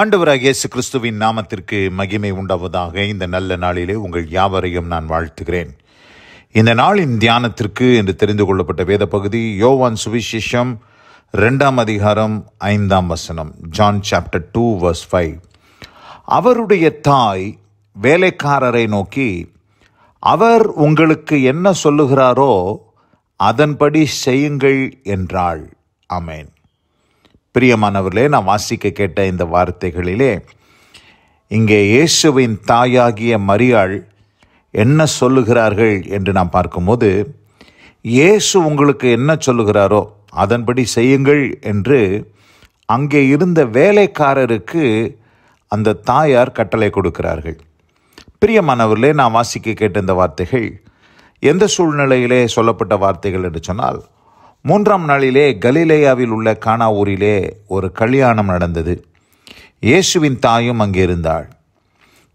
ஆண்டவராக இயேசு கிறிஸ்துவின் நாமத்திற்கு மகிமை உண்டாவதாக இந்த நல்ல நாளிலே உங்கள் யாவரையும் நான் வாழ்த்துகிறேன் இந்த நாளின் தியானத்திற்கு என்று தெரிந்து கொள்ளப்பட்ட வேத பகுதி யோவான் சுவிசேஷம் ரெண்டாம் அதிகாரம் ஐந்தாம் வசனம் John chapter two verse five அவருடைய தாய் வேலைக்காரரை நோக்கி அவர் உங்களுக்கு என்ன சொல்லுகிறாரோ அதன்படி செய்யுங்கள் என்றாள் அமேன் பிரியமானவர்களே நான் வாசிக்க கேட்ட இந்த வார்த்தைகளிலே இங்கே இயேசுவின் தாயாகிய மரியாள் என்ன சொல்லுகிறார்கள் என்று நாம் பார்க்கும்போது இயேசு உங்களுக்கு என்ன சொல்லுகிறாரோ அதன்படி செய்யுங்கள் என்று அங்கே இருந்த வேலைக்காரருக்கு அந்த தாயார் கட்டளை கொடுக்கிறார்கள் பிரியமானவர்களே நான் வாசிக்க கேட்ட இந்த வார்த்தைகள் எந்த சூழ்நிலையிலே சொல்லப்பட்ட வார்த்தைகள் என்று சொன்னால் மூன்றாம் நாளிலே கலிலேயாவில் உள்ள கானா ஊரிலே ஒரு கல்யாணம் நடந்தது இயேசுவின் தாயும் அங்கே இருந்தாள்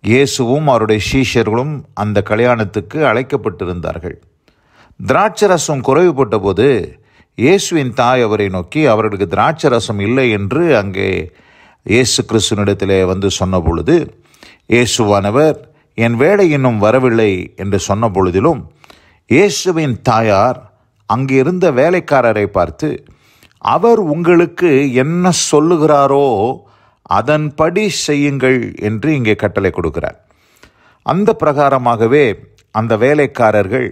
இயேசுவும் அவருடைய சீஷர்களும் அந்த கல்யாணத்துக்கு அழைக்கப்பட்டிருந்தார்கள் திராட்சரசம் குறைவுபட்ட போது இயேசுவின் தாய் அவரை நோக்கி அவர்களுக்கு திராட்சரசம் இல்லை என்று அங்கே இயேசு கிறிஸ்துவனிடத்தில் வந்து சொன்ன பொழுது இயேசுவானவர் என் வேலை இன்னும் வரவில்லை என்று சொன்ன பொழுதிலும் இயேசுவின் தாயார் அங்கிருந்த வேலைக்காரரை பார்த்து அவர் உங்களுக்கு என்ன சொல்லுகிறாரோ அதன்படி செய்யுங்கள் என்று இங்கே கட்டளை கொடுக்கிறார் அந்த பிரகாரமாகவே அந்த வேலைக்காரர்கள்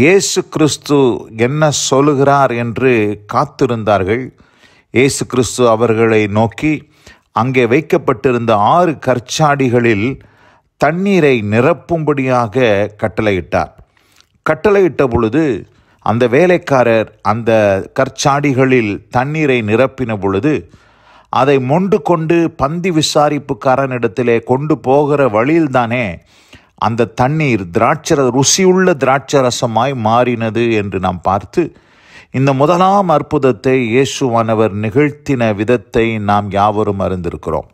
இயேசு கிறிஸ்து என்ன சொல்லுகிறார் என்று காத்திருந்தார்கள் இயேசு கிறிஸ்து அவர்களை நோக்கி அங்கே வைக்கப்பட்டிருந்த ஆறு கற்சாடிகளில் தண்ணீரை நிரப்பும்படியாக கட்டளையிட்டார் கட்டளையிட்ட பொழுது அந்த வேலைக்காரர் அந்த கற்சாடிகளில் தண்ணீரை நிரப்பின பொழுது அதை மொண்டு கொண்டு பந்தி விசாரிப்புக்காரனிடத்திலே கொண்டு போகிற வழியில்தானே அந்த தண்ணீர் திராட்சர ருசியுள்ள திராட்சரசமாய் மாறினது என்று நாம் பார்த்து இந்த முதலாம் அற்புதத்தை இயேசுவானவர் நிகழ்த்தின விதத்தை நாம் யாவரும் அறிந்திருக்கிறோம்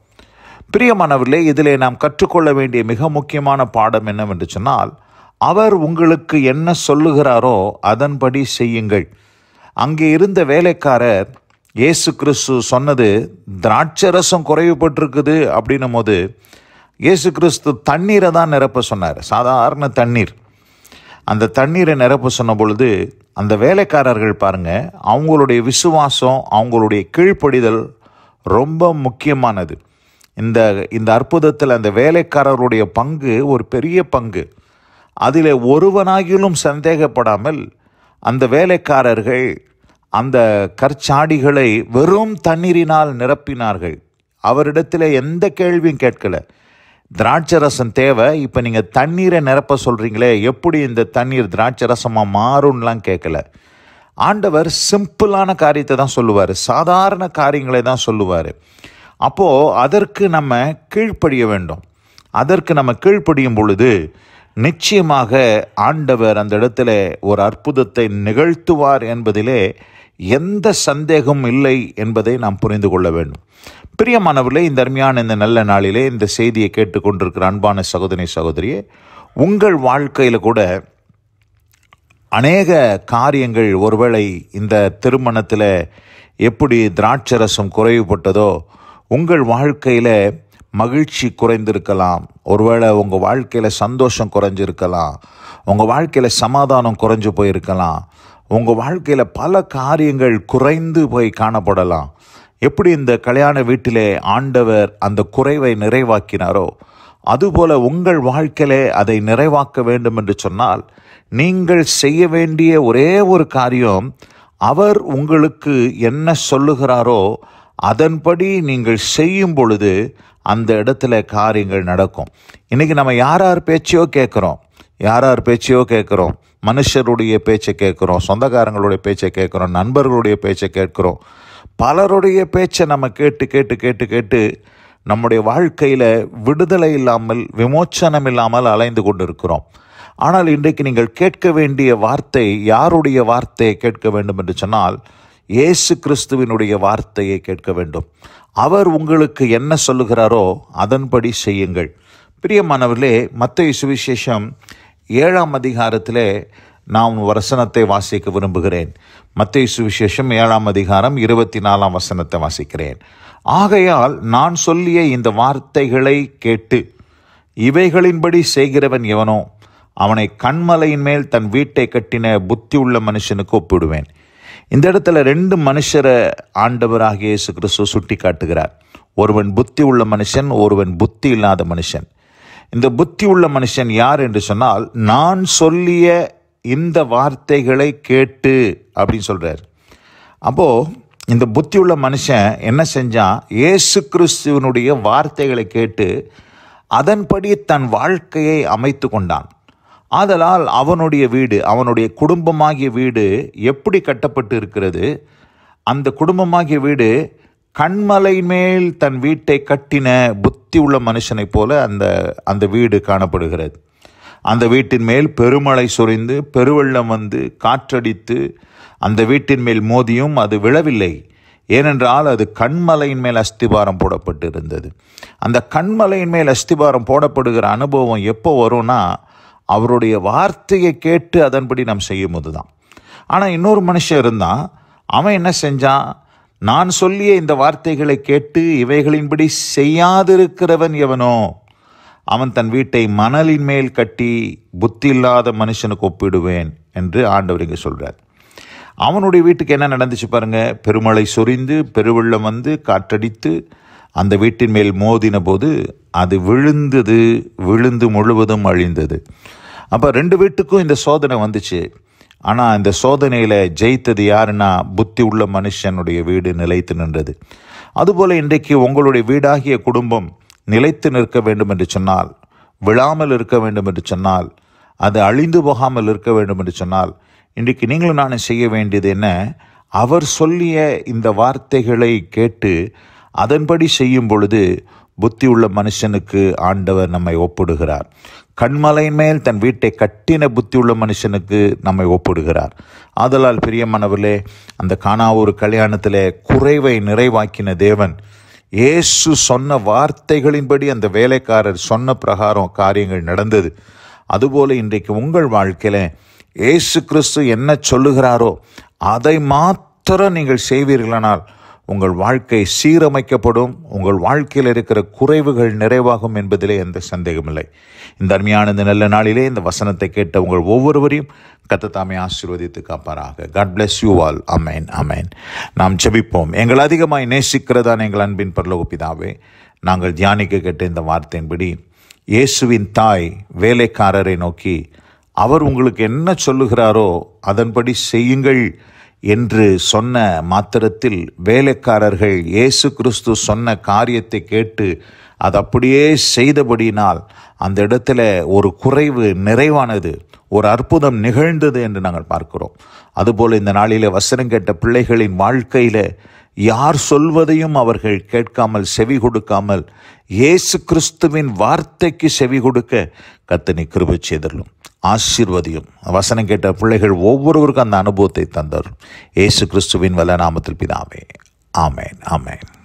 பிரியமானவர்களே இதிலே நாம் கற்றுக்கொள்ள வேண்டிய மிக முக்கியமான பாடம் என்னவென்று சொன்னால் அவர் உங்களுக்கு என்ன சொல்லுகிறாரோ அதன்படி செய்யுங்கள் அங்கே இருந்த வேலைக்காரர் இயேசு கிறிஸ்து சொன்னது திராட்சரசம் குறைவுபட்டிருக்குது அப்படின்னும் போது இயேசு கிறிஸ்து தண்ணீரை தான் நிரப்ப சொன்னார் சாதாரண தண்ணீர் அந்த தண்ணீரை நிரப்ப சொன்ன பொழுது அந்த வேலைக்காரர்கள் பாருங்கள் அவங்களுடைய விசுவாசம் அவங்களுடைய கீழ்ப்படிதல் ரொம்ப முக்கியமானது இந்த இந்த அற்புதத்தில் அந்த வேலைக்காரருடைய பங்கு ஒரு பெரிய பங்கு அதிலே ஒருவனாகிலும் சந்தேகப்படாமல் அந்த வேலைக்காரர்கள் அந்த கற்சாடிகளை வெறும் தண்ணீரினால் நிரப்பினார்கள் அவரிடத்தில் எந்த கேள்வியும் கேட்கல திராட்சரசம் தேவை இப்போ நீங்கள் தண்ணீரை நிரப்ப சொல்கிறீங்களே எப்படி இந்த தண்ணீர் திராட்சரசமாக மாறும்லாம் கேட்கல ஆண்டவர் சிம்பிளான காரியத்தை தான் சொல்லுவார் சாதாரண காரியங்களை தான் சொல்லுவார் அப்போது அதற்கு நம்ம கீழ்ப்படிய வேண்டும் அதற்கு நம்ம கீழ்ப்படியும் பொழுது நிச்சயமாக ஆண்டவர் அந்த இடத்துல ஒரு அற்புதத்தை நிகழ்த்துவார் என்பதிலே எந்த சந்தேகமும் இல்லை என்பதை நாம் புரிந்து கொள்ள வேண்டும் பிரியமானவர்களே இந்த அருமையான இந்த நல்ல நாளிலே இந்த செய்தியை கேட்டுக்கொண்டிருக்கிற அன்பான சகோதரி சகோதரியே உங்கள் வாழ்க்கையில் கூட அநேக காரியங்கள் ஒருவேளை இந்த திருமணத்தில் எப்படி திராட்சரசம் குறைவுபட்டதோ உங்கள் வாழ்க்கையில் மகிழ்ச்சி குறைந்திருக்கலாம் ஒருவேளை உங்கள் வாழ்க்கையில் சந்தோஷம் குறைஞ்சிருக்கலாம் உங்கள் வாழ்க்கையில் சமாதானம் குறைஞ்சு போயிருக்கலாம் உங்கள் வாழ்க்கையில் பல காரியங்கள் குறைந்து போய் காணப்படலாம் எப்படி இந்த கல்யாண வீட்டிலே ஆண்டவர் அந்த குறைவை நிறைவாக்கினாரோ அதுபோல உங்கள் வாழ்க்கையிலே அதை நிறைவாக்க வேண்டும் என்று சொன்னால் நீங்கள் செய்ய வேண்டிய ஒரே ஒரு காரியம் அவர் உங்களுக்கு என்ன சொல்லுகிறாரோ அதன்படி நீங்கள் செய்யும் பொழுது அந்த இடத்துல காரியங்கள் நடக்கும் இன்றைக்கி நம்ம யார் யார் பேச்சையோ கேட்குறோம் யார் யார் பேச்சையோ கேட்குறோம் மனுஷருடைய பேச்சை கேட்குறோம் சொந்தக்காரங்களுடைய பேச்சை கேட்குறோம் நண்பர்களுடைய பேச்சை கேட்குறோம் பலருடைய பேச்சை நம்ம கேட்டு கேட்டு கேட்டு கேட்டு நம்முடைய வாழ்க்கையில் விடுதலை இல்லாமல் விமோச்சனம் இல்லாமல் அலைந்து கொண்டு இருக்கிறோம் ஆனால் இன்றைக்கு நீங்கள் கேட்க வேண்டிய வார்த்தை யாருடைய வார்த்தையை கேட்க வேண்டும் என்று சொன்னால் இயேசு கிறிஸ்துவினுடைய வார்த்தையை கேட்க வேண்டும் அவர் உங்களுக்கு என்ன சொல்லுகிறாரோ அதன்படி செய்யுங்கள் பிரியமானவர்களே மத்திய சுவிசேஷம் ஏழாம் அதிகாரத்திலே நான் வசனத்தை வாசிக்க விரும்புகிறேன் மத்திய சுவிசேஷம் ஏழாம் அதிகாரம் இருபத்தி நாலாம் வசனத்தை வாசிக்கிறேன் ஆகையால் நான் சொல்லிய இந்த வார்த்தைகளை கேட்டு இவைகளின்படி செய்கிறவன் எவனோ அவனை கண்மலையின் மேல் தன் வீட்டை கட்டின புத்தி உள்ள மனுஷனுக்கு ஒப்பிடுவேன் இந்த இடத்துல ரெண்டு மனுஷரை ஆண்டவராக இயேசு கிறிஸ்து சுட்டி காட்டுகிறார் ஒருவன் புத்தி உள்ள மனுஷன் ஒருவன் புத்தி இல்லாத மனுஷன் இந்த புத்தி உள்ள மனுஷன் யார் என்று சொன்னால் நான் சொல்லிய இந்த வார்த்தைகளை கேட்டு அப்படின்னு சொல்கிறார் அப்போது இந்த புத்தி உள்ள மனுஷன் என்ன செஞ்சான் இயேசு கிறிஸ்துவனுடைய வார்த்தைகளை கேட்டு அதன்படி தன் வாழ்க்கையை அமைத்து கொண்டான் ஆதலால் அவனுடைய வீடு அவனுடைய குடும்பமாகிய வீடு எப்படி கட்டப்பட்டு இருக்கிறது அந்த குடும்பமாகிய வீடு கண்மலை மேல் தன் வீட்டை கட்டின புத்தி உள்ள மனுஷனைப் போல அந்த அந்த வீடு காணப்படுகிறது அந்த வீட்டின் மேல் பெருமழை சுரிந்து பெருவெள்ளம் வந்து காற்றடித்து அந்த வீட்டின் மேல் மோதியும் அது விழவில்லை ஏனென்றால் அது கண்மலையின் மேல் அஸ்திபாரம் போடப்பட்டு இருந்தது அந்த கண்மலையின் மேல் அஸ்திபாரம் போடப்படுகிற அனுபவம் எப்போ வரும்னா அவருடைய வார்த்தையை கேட்டு அதன்படி நாம் செய்யும் போது தான் ஆனால் இன்னொரு மனுஷன் இருந்தான் அவன் என்ன செஞ்சான் நான் சொல்லிய இந்த வார்த்தைகளை கேட்டு இவைகளின்படி செய்யாதிருக்கிறவன் எவனோ அவன் தன் வீட்டை மணலின் மேல் கட்டி புத்தி இல்லாத மனுஷனுக்கு ஒப்பிடுவேன் என்று ஆண்டவர் இங்கே சொல்கிறார் அவனுடைய வீட்டுக்கு என்ன நடந்துச்சு பாருங்கள் பெருமழை சொரிந்து பெருவெள்ளம் வந்து காற்றடித்து அந்த வீட்டின் மேல் மோதின போது அது விழுந்தது விழுந்து முழுவதும் அழிந்தது அப்போ ரெண்டு வீட்டுக்கும் இந்த சோதனை வந்துச்சு ஆனால் இந்த சோதனையில் ஜெயித்தது யாருன்னா புத்தி உள்ள மனுஷனுடைய வீடு நிலைத்து நின்றது அதுபோல் இன்றைக்கு உங்களுடைய வீடாகிய குடும்பம் நிலைத்து நிற்க வேண்டும் என்று சொன்னால் விழாமல் இருக்க வேண்டும் என்று சொன்னால் அது அழிந்து போகாமல் இருக்க வேண்டும் என்று சொன்னால் இன்றைக்கு நீங்களும் நான் செய்ய வேண்டியது என்ன அவர் சொல்லிய இந்த வார்த்தைகளை கேட்டு அதன்படி செய்யும் பொழுது உள்ள மனுஷனுக்கு ஆண்டவர் நம்மை ஒப்பிடுகிறார் கண்மலையின் மேல் தன் வீட்டை கட்டின புத்தி உள்ள மனுஷனுக்கு நம்மை ஒப்பிடுகிறார் ஆதலால் பிரியமானவர்களே அந்த காணாவூர் கல்யாணத்தில் குறைவை நிறைவாக்கின தேவன் ஏசு சொன்ன வார்த்தைகளின்படி அந்த வேலைக்காரர் சொன்ன பிரகாரம் காரியங்கள் நடந்தது அதுபோல இன்றைக்கு உங்கள் வாழ்க்கையில் ஏசு கிறிஸ்து என்ன சொல்லுகிறாரோ அதை மாத்திரம் நீங்கள் செய்வீர்களானால் உங்கள் வாழ்க்கை சீரமைக்கப்படும் உங்கள் வாழ்க்கையில் இருக்கிற குறைவுகள் நிறைவாகும் என்பதிலே எந்த சந்தேகமில்லை இந்த அருமையான இந்த நல்ல நாளிலே இந்த வசனத்தை கேட்ட உங்கள் ஒவ்வொருவரையும் கத்தத்தாமே ஆசீர்வதித்து காப்பாராக God bless you all amen amen நாம் செபிப்போம் எங்கள் அதிகமாய் நேசிக்கிறதான் எங்கள் அன்பின் பரலோகப்பிதாவே நாங்கள் தியானிக்க கேட்ட இந்த வார்த்தையின்படி இயேசுவின் தாய் வேலைக்காரரை நோக்கி அவர் உங்களுக்கு என்ன சொல்லுகிறாரோ அதன்படி செய்யுங்கள் என்று சொன்ன மாத்திரத்தில் வேலைக்காரர்கள் இயேசு கிறிஸ்து சொன்ன காரியத்தை கேட்டு அது அப்படியே செய்தபடியினால் அந்த இடத்துல ஒரு குறைவு நிறைவானது ஒரு அற்புதம் நிகழ்ந்தது என்று நாங்கள் பார்க்கிறோம் அதுபோல் இந்த நாளில் வசனம் கேட்ட பிள்ளைகளின் வாழ்க்கையில் யார் சொல்வதையும் அவர்கள் கேட்காமல் செவி கொடுக்காமல் இயேசு கிறிஸ்துவின் வார்த்தைக்கு செவி கொடுக்க கத்தனை கிருபை செய்தலும் ஆசீர்வதியும் வசனம் கேட்ட பிள்ளைகள் ஒவ்வொருவருக்கும் அந்த அனுபவத்தை தந்தார் இயேசு கிறிஸ்துவின் வல்ல நாமத்தில் பிதாமே ஆமேன் ஆமேன்